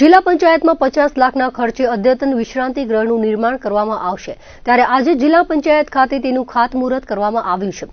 જિલ્લા પંચાયતમાં પચાસ લાખના ખર્ચે અદ્યતન વિશ્રાંતિ ગ્રહનું નિર્માણ કરવામાં આવશે ત્યારે આજે જિલ્લા પંચાયત ખાતે તેનું ખાતમુહૂર્ત કરવામાં આવ્યું છે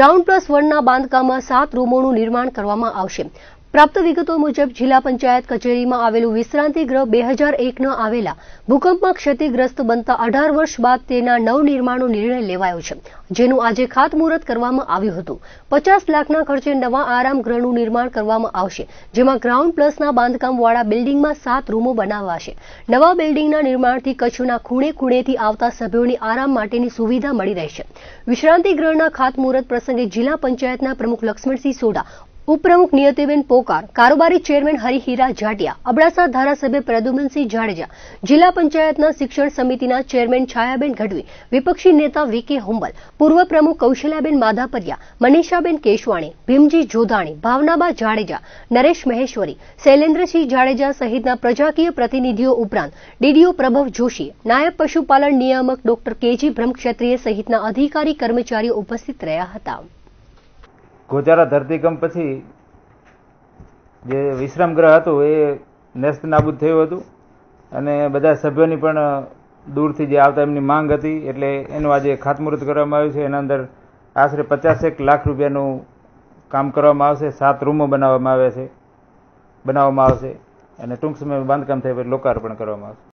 ગ્રાઉન્ડ પ્લસ વનના બાંધકામમાં સાત રૂમોનું નિર્માણ કરવામાં આવશે પ્રાપ્ત વિગતો મુજબ જિલ્લા પંચાયત કચેરીમાં આવેલું વિશ્રાંતિ ગૃહ બે હજાર એકના આવેલા ભૂકંપમાં ક્ષતિગ્રસ્ત બનતા અઢાર વર્ષ બાદ તેના નવનિર્માણનો નિર્ણય લેવાયો છે જેનું આજે ખાતમુહૂર્ત કરવામાં આવ્યું હતું પચાસ લાખના ખર્ચે નવા આરામ ગૃહનું નિર્માણ કરવામાં આવશે જેમાં ગ્રાઉન્ડ પ્લસના બાંધકામવાળા બિલ્ડિંગમાં સાત રૂમો બનાવાશે નવા બિલ્ડિંગના નિર્માણથી કચ્છના ખૂણે ખૂણેથી આવતા સભ્યોને આરામ માટેની સુવિધા મળી રહેશે વિશ્રાંતિ ગૃહના ખાતમુહૂર્ત પ્રસંગે જિલ્લા પંચાયતના પ્રમુખ લક્ષ્મણસિંહ સોઢા ઉપપ્રમુખ નિયતિબેન પોકાર કારોબારી ચેરમેન હરિહીરા જાટિયા અબડાસા ધારાસભ્ય પ્રદ્યુમનસિંહ જાડેજા જિલ્લા પંચાયતના શિક્ષણ સમિતિના ચેરમેન છાયાબેન ગઢવી વિપક્ષી નેતા વીકે હુંબલ પૂર્વ પ્રમુખ કૌશલ્યાબેન માધાપરિયા મનીષાબેન કેશવાણી ભીમજી જોધાણી ભાવનાબા જાડેજા નરેશ મહેશ્વરી શૈલેન્દ્રસિંહ જાડેજા સહિતના પ્રજાકીય પ્રતિનિધિઓ ઉપરાંત ડીડીઓ પ્રભવ જોશી નાયબ પશુપાલન નિયામક ડોક્ટર કેજી બ્રહ્મક્ષત્રીય સહિતના અધિકારી કર્મચારીઓ ઉપસ્થિત રહ્યા હતા ગોજારા ધરતીકંપ પછી જે વિશ્રામ ગ્રહ હતું એ નેસ્ત નાબૂદ થયું હતું અને બધા સભ્યોની પણ દૂરથી જે આવતા એમની માંગ હતી એટલે એનું આજે ખાતમુહૂર્ત કરવામાં આવ્યું છે એના અંદર આશરે પચાસેક લાખ રૂપિયાનું કામ કરવામાં આવશે સાત રૂમો બનાવવામાં આવે છે બનાવવામાં આવશે અને ટૂંક સમયમાં બાંધકામ થાય પછી લોકાર્પણ કરવામાં આવશે